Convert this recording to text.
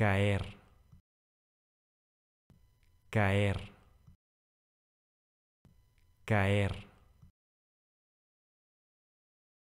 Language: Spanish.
caer, caer, caer.